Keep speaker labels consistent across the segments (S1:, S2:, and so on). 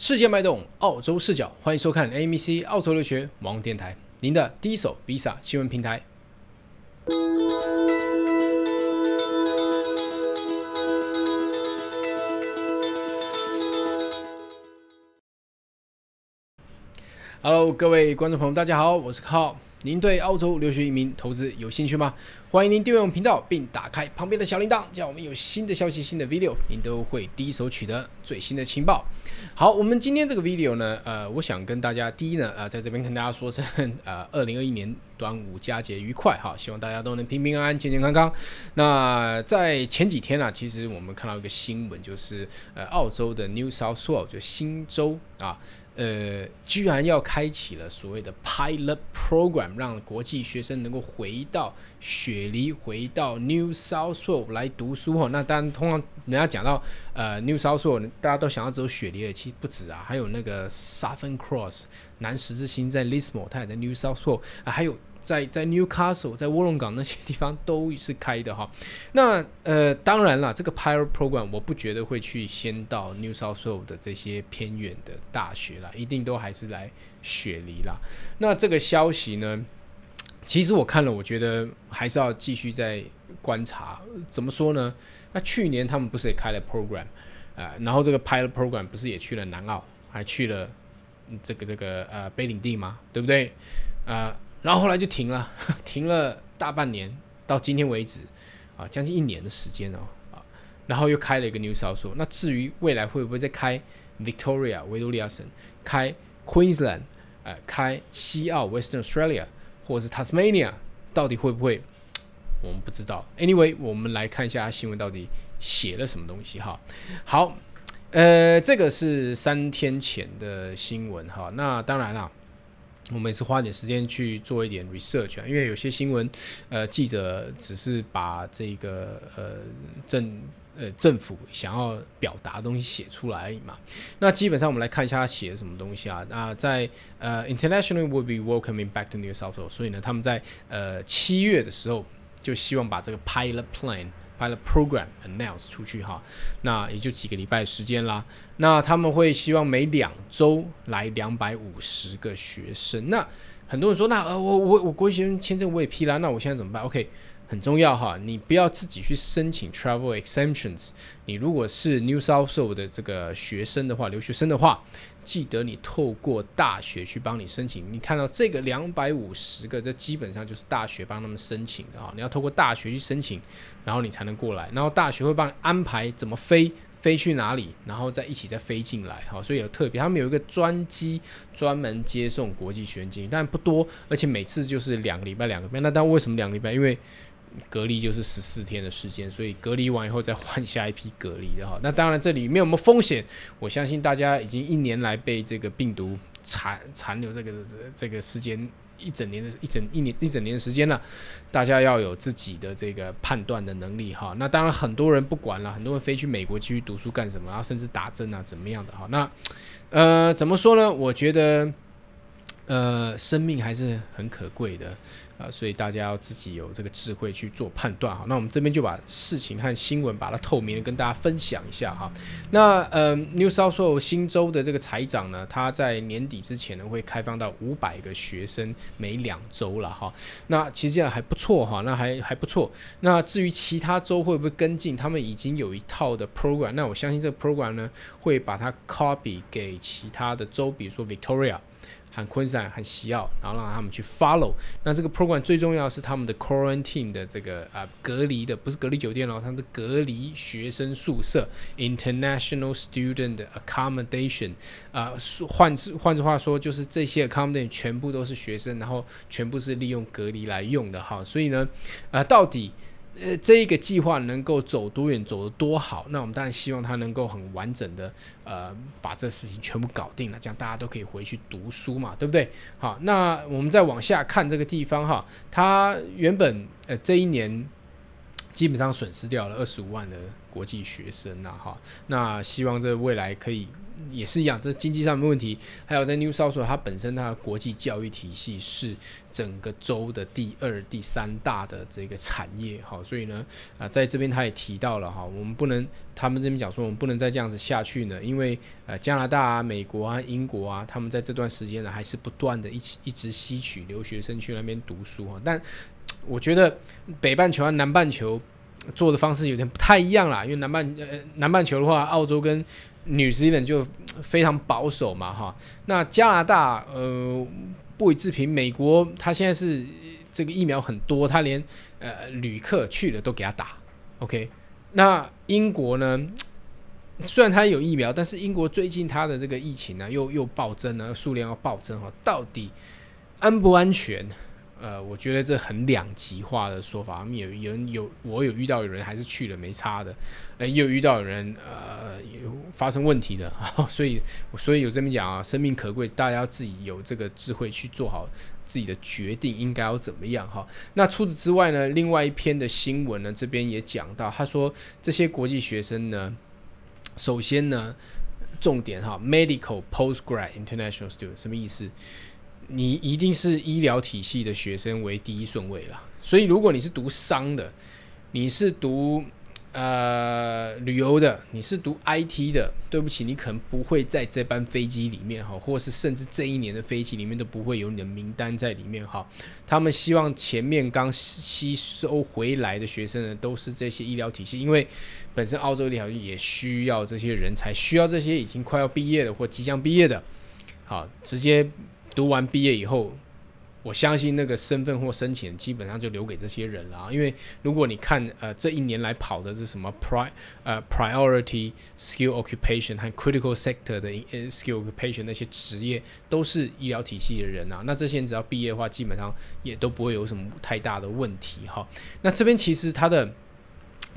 S1: 世界脉动，澳洲视角，欢迎收看 AMC 澳洲留学网电台，您的第一手 Visa 新闻平台。Hello，各位观众朋友，大家好，我是克 o 您对澳洲留学移民投资有兴趣吗？欢迎您订阅我们频道，并打开旁边的小铃铛，这样我们有新的消息、新的 video，您都会第一手取得最新的情报。好，我们今天这个 video 呢，呃，我想跟大家第一呢，呃，在这边跟大家说声呃，二零二一年端午佳节愉快哈，希望大家都能平平安安、健健康康。那在前几天呢，其实我们看到一个新闻，就是呃，澳洲的 New South Wales 就新州啊，呃，居然要开启了所谓的 pilot program，让国际学生能够回到。雪梨回到 New South Wales 来读书哈，那当然通常人家讲到呃 New South Wales，大家都想要走雪梨，的，其实不止啊，还有那个 Southern Cross 南十字星在 Lismore，它也在 New South Wales，还有在在 Newcastle 在卧龙岗那些地方都是开的哈。那呃当然了，这个 Pilot Program 我不觉得会去先到 New South Wales 的这些偏远的大学啦，一定都还是来雪梨啦。那这个消息呢？其实我看了，我觉得还是要继续再观察。怎么说呢？那去年他们不是也开了 program，呃，然后这个 Pilot program 不是也去了南澳，还去了这个这个呃北领地吗？对不对？啊，然后后来就停了，停了大半年，到今天为止啊，将近一年的时间哦啊，然后又开了一个 news 说，那至于未来会不会再开 Victoria 维多利亚省，开 Queensland，呃，开西澳 Western Australia。或者是 Tasmania，到底会不会？我们不知道。Anyway，我们来看一下新闻到底写了什么东西哈。好，呃，这个是三天前的新闻哈。那当然啦，我们也是花点时间去做一点 research 啊，因为有些新闻，呃，记者只是把这个呃正。呃，政府想要表达的东西写出来嘛？那基本上我们来看一下他写的什么东西啊？那在呃，International l y will be w e l c o m in g back to New South Wales。所以呢，他们在呃七月的时候就希望把这个 pilot plan、pilot program announce 出去哈。那也就几个礼拜的时间啦。那他们会希望每两周来两百五十个学生。那很多人说，那呃我我我国学生签证我也批了，那我现在怎么办？OK。很重要哈，你不要自己去申请 travel exemptions。你如果是 New South Wales 的这个学生的话，留学生的话，记得你透过大学去帮你申请。你看到这个两百五十个，这基本上就是大学帮他们申请的啊。你要透过大学去申请，然后你才能过来。然后大学会帮你安排怎么飞，飞去哪里，然后再一起再飞进来。好，所以有特别，他们有一个专机专门接送国际学生，进但不多，而且每次就是两个礼拜两个班。那但为什么两个礼拜？因为隔离就是十四天的时间，所以隔离完以后再换下一批隔离的哈。那当然这里没有什么风险，我相信大家已经一年来被这个病毒残残留这个这个时间一整年的一整一年一整年的时间了，大家要有自己的这个判断的能力哈。那当然很多人不管了，很多人飞去美国继续读书干什么，然后甚至打针啊怎么样的哈。那呃怎么说呢？我觉得。呃，生命还是很可贵的，啊，所以大家要自己有这个智慧去做判断哈。那我们这边就把事情和新闻把它透明的跟大家分享一下哈。那呃，New South Wales 新州的这个财长呢，他在年底之前呢会开放到五百个学生每两周了哈。那其实这样还不错哈，那还还不错。那至于其他州会不会跟进，他们已经有一套的 program，那我相信这个 program 呢会把它 copy 给其他的州，比如说 Victoria。喊昆山喊西澳，然后让他们去 follow。那这个 program 最重要是他们的 quarantine 的这个啊隔离的，不是隔离酒店哦，他们是隔离学生宿舍 international student accommodation。啊，换换句话说，就是这些 accommodation 全部都是学生，然后全部是利用隔离来用的哈。所以呢，啊，到底。呃，这一个计划能够走多远，走得多好，那我们当然希望它能够很完整的，呃，把这事情全部搞定了，这样大家都可以回去读书嘛，对不对？好，那我们再往下看这个地方哈，它原本呃这一年基本上损失掉了二十五万的。国际学生呐，哈，那希望这未来可以也是一样，这经济上的问题，还有在 New South 它本身它的国际教育体系是整个州的第二、第三大的这个产业，好，所以呢，啊，在这边他也提到了哈，我们不能，他们这边讲说我们不能再这样子下去呢，因为呃，加拿大啊、美国啊、英国啊，他们在这段时间呢还是不断的一起一直吸取留学生去那边读书啊，但我觉得北半球啊、南半球。做的方式有点不太一样啦，因为南半呃南半球的话，澳洲跟女司仪就非常保守嘛哈。那加拿大呃不予置评，美国它现在是这个疫苗很多，它连呃旅客去了都给他打。OK，那英国呢？虽然它有疫苗，但是英国最近它的这个疫情呢又又暴增呢，数量要暴增哈。到底安不安全？呃，我觉得这很两极化的说法，他们有有人有，我有遇到有人还是去了没差的，呃，也有遇到有人呃有发生问题的，所以所以有这么讲啊，生命可贵，大家要自己有这个智慧去做好自己的决定，应该要怎么样哈？那除此之外呢，另外一篇的新闻呢，这边也讲到，他说这些国际学生呢，首先呢，重点哈，medical postgrad international student 什么意思？你一定是医疗体系的学生为第一顺位了，所以如果你是读商的，你是读呃旅游的，你是读 IT 的，对不起，你可能不会在这班飞机里面哈，或是甚至这一年的飞机里面都不会有你的名单在里面哈。他们希望前面刚吸收回来的学生呢，都是这些医疗体系，因为本身澳洲医疗也需要这些人才，需要这些已经快要毕业的或即将毕业的，好直接。读完毕业以后，我相信那个身份或申请基本上就留给这些人了啊。因为如果你看呃这一年来跑的是什么 pri 呃 priority skill occupation 和 critical sector 的 skill occupation 那些职业，都是医疗体系的人啊。那这些人只要毕业的话，基本上也都不会有什么太大的问题哈。那这边其实它的。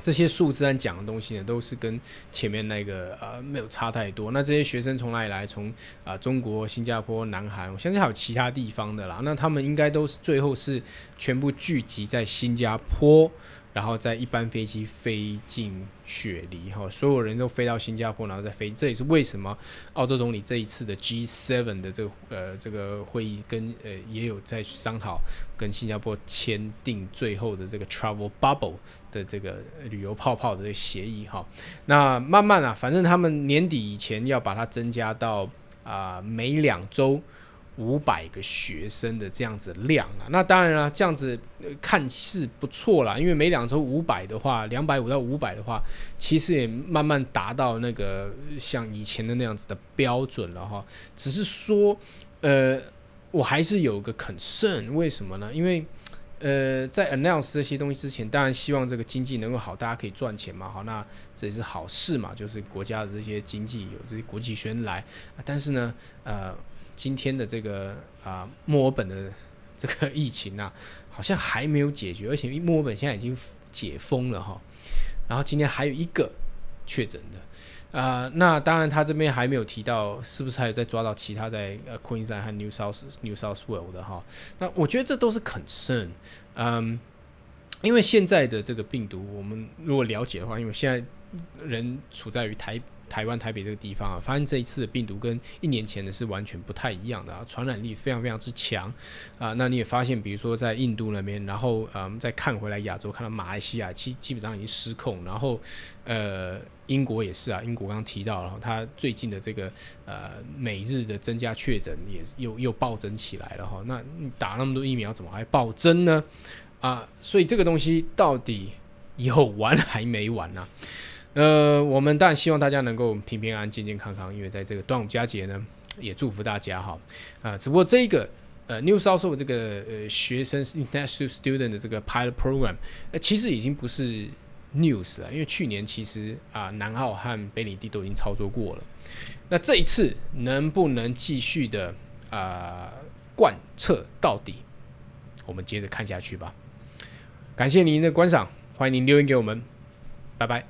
S1: 这些数字上讲的东西呢，都是跟前面那个呃没有差太多。那这些学生从哪里来？从啊中国、新加坡、南韩，我相信还有其他地方的啦。那他们应该都是最后是全部聚集在新加坡。然后在一般飞机飞进雪梨哈，所有人都飞到新加坡，然后再飞。这也是为什么澳洲总理这一次的 G7 的这个呃这个会议跟呃也有在商讨跟新加坡签订最后的这个 travel bubble 的这个旅游泡泡的这个协议哈。那慢慢啊，反正他们年底以前要把它增加到啊每两周。五百个学生的这样子量啊，那当然了，这样子看似不错啦，因为每两周五百的话，两百五到五百的话，其实也慢慢达到那个像以前的那样子的标准了哈。只是说，呃，我还是有个 concern，为什么呢？因为，呃，在 announce 这些东西之前，当然希望这个经济能够好，大家可以赚钱嘛，哈，那这也是好事嘛，就是国家的这些经济有这些国际宣来，但是呢，呃。今天的这个啊，墨尔本的这个疫情啊，好像还没有解决，而且墨尔本现在已经解封了哈。然后今天还有一个确诊的啊，那当然他这边还没有提到是不是还有在抓到其他在呃 Queensland 和 New South New South Wales 的哈。那我觉得这都是 concern，嗯，因为现在的这个病毒，我们如果了解的话，因为现在人处在于台。台湾台北这个地方啊，发现这一次的病毒跟一年前的是完全不太一样的啊，传染力非常非常之强啊。那你也发现，比如说在印度那边，然后嗯，再看回来亚洲，看到马来西亚，其基本上已经失控。然后呃，英国也是啊，英国刚刚提到了，它最近的这个呃每日的增加确诊也又又暴增起来了哈。那打那么多疫苗，怎么还暴增呢？啊，所以这个东西到底有完还没完呢？呃，我们当然希望大家能够平平安安、健健康康，因为在这个端午佳节呢，也祝福大家哈。啊，只不过这个呃，New South 这个呃学生 International Student 的这个 Pilot Program，呃，其实已经不是 News 了，因为去年其实啊，南澳和北领地都已经操作过了。那这一次能不能继续的啊贯彻到底？我们接着看下去吧。感谢您的观赏，欢迎您留言给我们，拜拜。